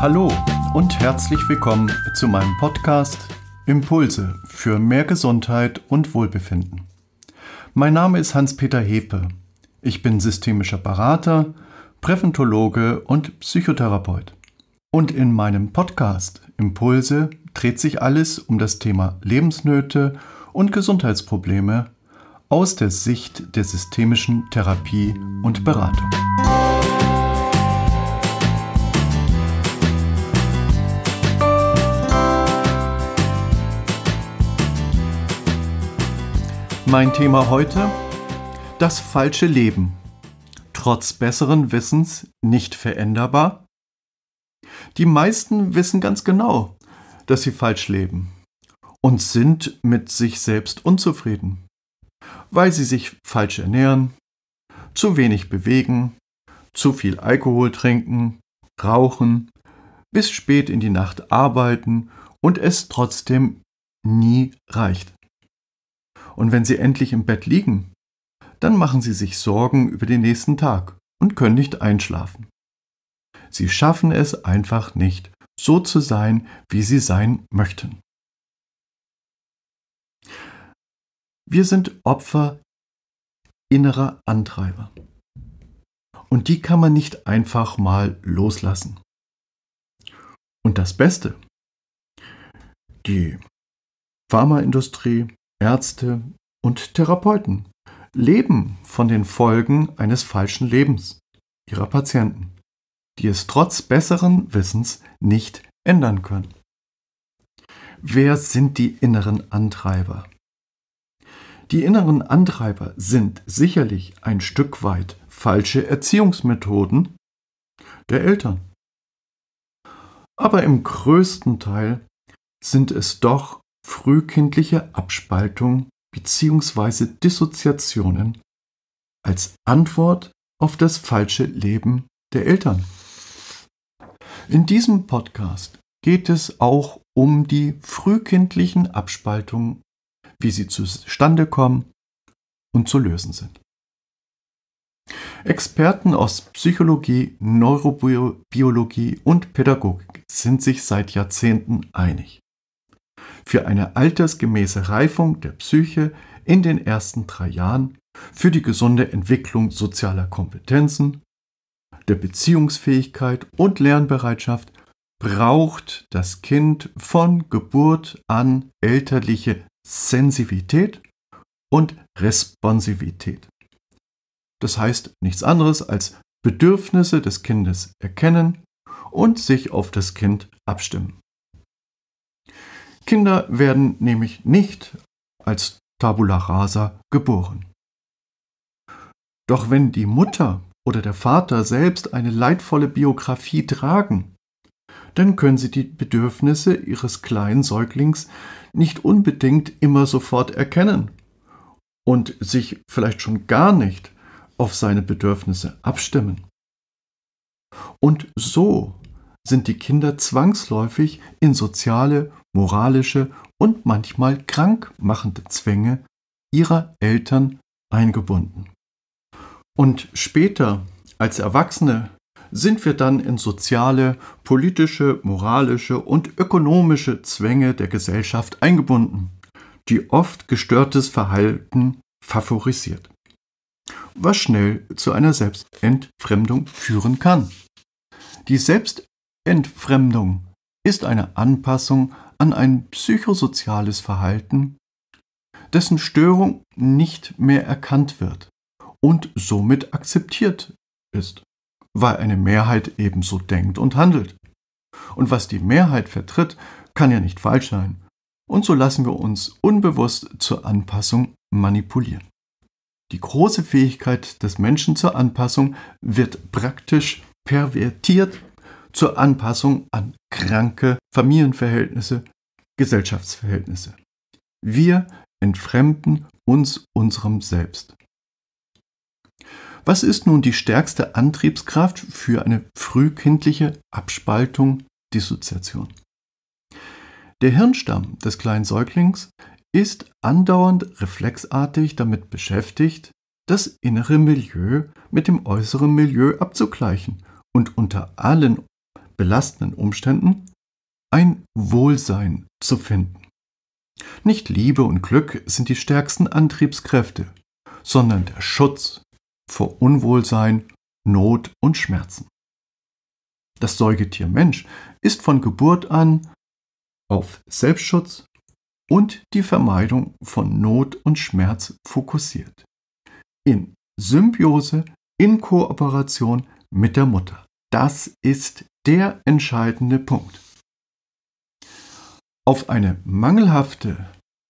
Hallo und herzlich willkommen zu meinem Podcast Impulse für mehr Gesundheit und Wohlbefinden. Mein Name ist Hans-Peter Hepe. Ich bin systemischer Berater, Präventologe und Psychotherapeut. Und in meinem Podcast Impulse dreht sich alles um das Thema Lebensnöte und Gesundheitsprobleme aus der Sicht der systemischen Therapie und Beratung. Mein Thema heute? Das falsche Leben. Trotz besseren Wissens nicht veränderbar? Die meisten wissen ganz genau, dass sie falsch leben und sind mit sich selbst unzufrieden, weil sie sich falsch ernähren, zu wenig bewegen, zu viel Alkohol trinken, rauchen, bis spät in die Nacht arbeiten und es trotzdem nie reicht. Und wenn sie endlich im Bett liegen, dann machen sie sich Sorgen über den nächsten Tag und können nicht einschlafen. Sie schaffen es einfach nicht, so zu sein, wie sie sein möchten. Wir sind Opfer innerer Antreiber. Und die kann man nicht einfach mal loslassen. Und das Beste, die Pharmaindustrie, Ärzte und Therapeuten leben von den Folgen eines falschen Lebens ihrer Patienten, die es trotz besseren Wissens nicht ändern können. Wer sind die inneren Antreiber? Die inneren Antreiber sind sicherlich ein Stück weit falsche Erziehungsmethoden der Eltern. Aber im größten Teil sind es doch frühkindliche Abspaltung bzw. Dissoziationen als Antwort auf das falsche Leben der Eltern. In diesem Podcast geht es auch um die frühkindlichen Abspaltungen, wie sie zustande kommen und zu lösen sind. Experten aus Psychologie, Neurobiologie und Pädagogik sind sich seit Jahrzehnten einig für eine altersgemäße Reifung der Psyche in den ersten drei Jahren, für die gesunde Entwicklung sozialer Kompetenzen, der Beziehungsfähigkeit und Lernbereitschaft braucht das Kind von Geburt an elterliche Sensivität und Responsivität. Das heißt nichts anderes als Bedürfnisse des Kindes erkennen und sich auf das Kind abstimmen. Kinder werden nämlich nicht als Tabula rasa geboren. Doch wenn die Mutter oder der Vater selbst eine leidvolle Biografie tragen, dann können sie die Bedürfnisse ihres kleinen Säuglings nicht unbedingt immer sofort erkennen und sich vielleicht schon gar nicht auf seine Bedürfnisse abstimmen. Und so sind die Kinder zwangsläufig in soziale moralische und manchmal krankmachende Zwänge ihrer Eltern eingebunden. Und später, als Erwachsene, sind wir dann in soziale, politische, moralische und ökonomische Zwänge der Gesellschaft eingebunden, die oft gestörtes Verhalten favorisiert, was schnell zu einer Selbstentfremdung führen kann. Die Selbstentfremdung ist eine Anpassung an ein psychosoziales Verhalten, dessen Störung nicht mehr erkannt wird und somit akzeptiert ist, weil eine Mehrheit ebenso denkt und handelt. Und was die Mehrheit vertritt, kann ja nicht falsch sein. Und so lassen wir uns unbewusst zur Anpassung manipulieren. Die große Fähigkeit des Menschen zur Anpassung wird praktisch pervertiert zur Anpassung an kranke Familienverhältnisse, Gesellschaftsverhältnisse. Wir entfremden uns unserem Selbst. Was ist nun die stärkste Antriebskraft für eine frühkindliche Abspaltung, Dissoziation? Der Hirnstamm des kleinen Säuglings ist andauernd reflexartig damit beschäftigt, das innere Milieu mit dem äußeren Milieu abzugleichen und unter allen belastenden Umständen ein Wohlsein zu finden. Nicht Liebe und Glück sind die stärksten Antriebskräfte, sondern der Schutz vor Unwohlsein, Not und Schmerzen. Das Säugetier Mensch ist von Geburt an auf Selbstschutz und die Vermeidung von Not und Schmerz fokussiert. In Symbiose, in Kooperation mit der Mutter. Das ist der entscheidende Punkt auf eine mangelhafte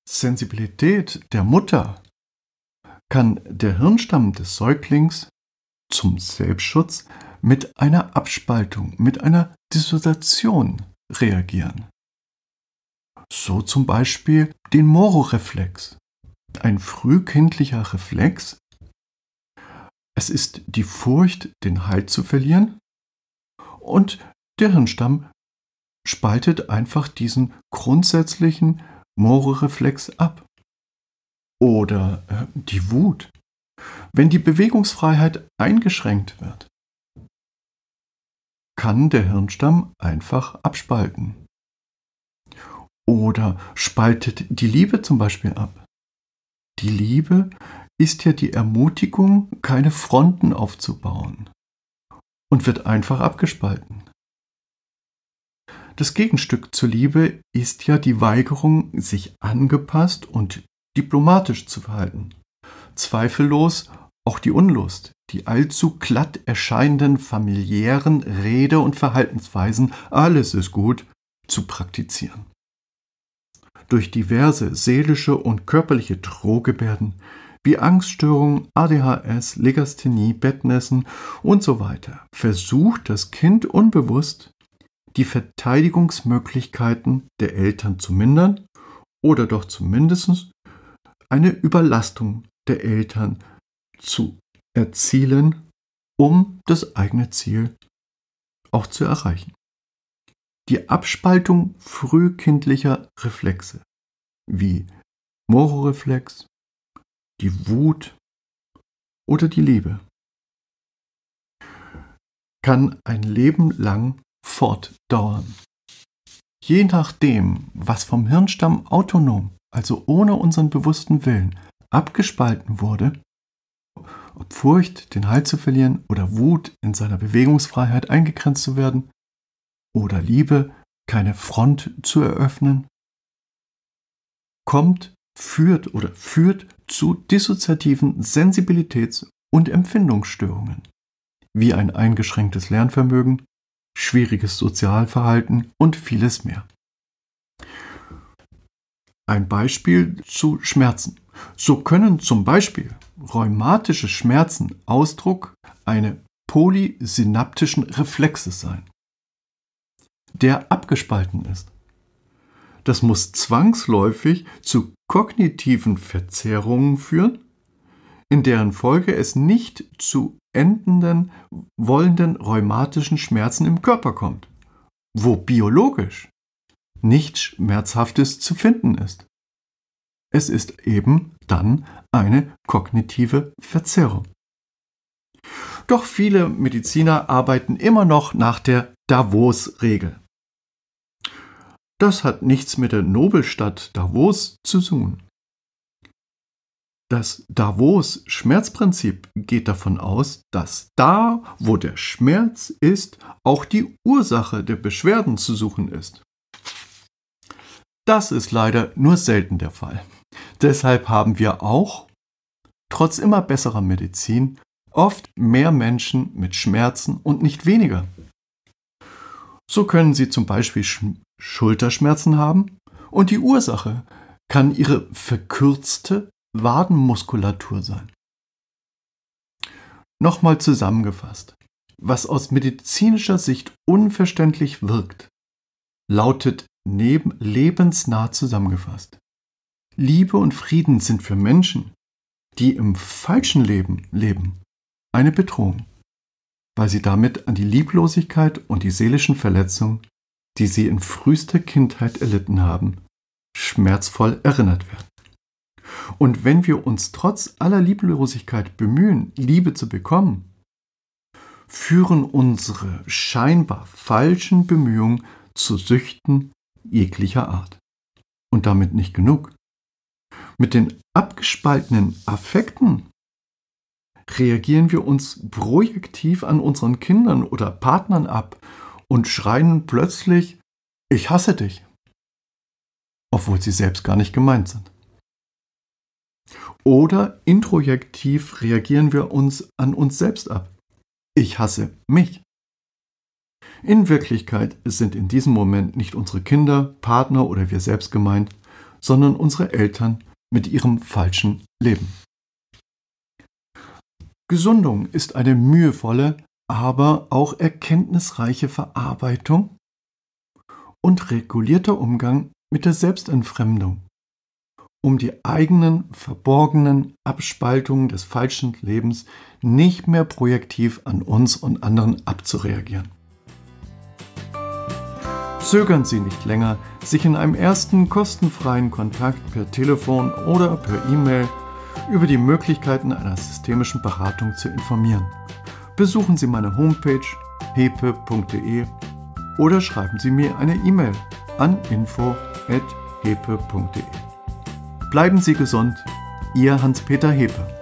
Sensibilität der Mutter kann der Hirnstamm des Säuglings zum Selbstschutz mit einer Abspaltung, mit einer Dissoziation reagieren. So zum Beispiel den Mororeflex, ein frühkindlicher Reflex. Es ist die Furcht, den Halt zu verlieren und der Hirnstamm spaltet einfach diesen grundsätzlichen Moro-Reflex ab. Oder äh, die Wut. Wenn die Bewegungsfreiheit eingeschränkt wird, kann der Hirnstamm einfach abspalten. Oder spaltet die Liebe zum Beispiel ab. Die Liebe ist ja die Ermutigung, keine Fronten aufzubauen und wird einfach abgespalten. Das Gegenstück zur Liebe ist ja die Weigerung, sich angepasst und diplomatisch zu verhalten. Zweifellos auch die Unlust, die allzu glatt erscheinenden familiären Rede- und Verhaltensweisen, alles ist gut, zu praktizieren. Durch diverse seelische und körperliche Drohgebärden wie Angststörungen, ADHS, Legasthenie, Bettnässen und so weiter versucht das Kind unbewusst die Verteidigungsmöglichkeiten der Eltern zu mindern oder doch zumindest eine Überlastung der Eltern zu erzielen, um das eigene Ziel auch zu erreichen. Die Abspaltung frühkindlicher Reflexe wie Mororeflex, die Wut oder die Liebe kann ein Leben lang fortdauern. Je nachdem, was vom Hirnstamm autonom, also ohne unseren bewussten Willen, abgespalten wurde, ob Furcht, den Halt zu verlieren oder Wut, in seiner Bewegungsfreiheit eingegrenzt zu werden, oder Liebe, keine Front zu eröffnen, kommt, führt oder führt zu dissoziativen Sensibilitäts- und Empfindungsstörungen, wie ein eingeschränktes Lernvermögen, schwieriges Sozialverhalten und vieles mehr. Ein Beispiel zu Schmerzen. So können zum Beispiel rheumatische Schmerzen Ausdruck eines polysynaptischen Reflexes sein, der abgespalten ist. Das muss zwangsläufig zu kognitiven Verzerrungen führen in deren Folge es nicht zu endenden, wollenden rheumatischen Schmerzen im Körper kommt, wo biologisch nichts Schmerzhaftes zu finden ist. Es ist eben dann eine kognitive Verzerrung. Doch viele Mediziner arbeiten immer noch nach der Davos-Regel. Das hat nichts mit der Nobelstadt Davos zu tun. Das Davos Schmerzprinzip geht davon aus, dass da, wo der Schmerz ist, auch die Ursache der Beschwerden zu suchen ist. Das ist leider nur selten der Fall. Deshalb haben wir auch, trotz immer besserer Medizin, oft mehr Menschen mit Schmerzen und nicht weniger. So können sie zum Beispiel Sch Schulterschmerzen haben und die Ursache kann ihre verkürzte Wadenmuskulatur sein. Nochmal zusammengefasst, was aus medizinischer Sicht unverständlich wirkt, lautet neben lebensnah zusammengefasst. Liebe und Frieden sind für Menschen, die im falschen Leben leben, eine Bedrohung, weil sie damit an die Lieblosigkeit und die seelischen Verletzungen, die sie in frühester Kindheit erlitten haben, schmerzvoll erinnert werden. Und wenn wir uns trotz aller Lieblosigkeit bemühen, Liebe zu bekommen, führen unsere scheinbar falschen Bemühungen zu Süchten jeglicher Art. Und damit nicht genug. Mit den abgespaltenen Affekten reagieren wir uns projektiv an unseren Kindern oder Partnern ab und schreien plötzlich, ich hasse dich, obwohl sie selbst gar nicht gemeint sind. Oder introjektiv reagieren wir uns an uns selbst ab. Ich hasse mich. In Wirklichkeit sind in diesem Moment nicht unsere Kinder, Partner oder wir selbst gemeint, sondern unsere Eltern mit ihrem falschen Leben. Gesundung ist eine mühevolle, aber auch erkenntnisreiche Verarbeitung und regulierter Umgang mit der Selbstentfremdung um die eigenen verborgenen Abspaltungen des falschen Lebens nicht mehr projektiv an uns und anderen abzureagieren. Zögern Sie nicht länger, sich in einem ersten kostenfreien Kontakt per Telefon oder per E-Mail über die Möglichkeiten einer systemischen Beratung zu informieren. Besuchen Sie meine Homepage hepe.de oder schreiben Sie mir eine E-Mail an info.hepe.de. Bleiben Sie gesund, Ihr Hans-Peter Hepe.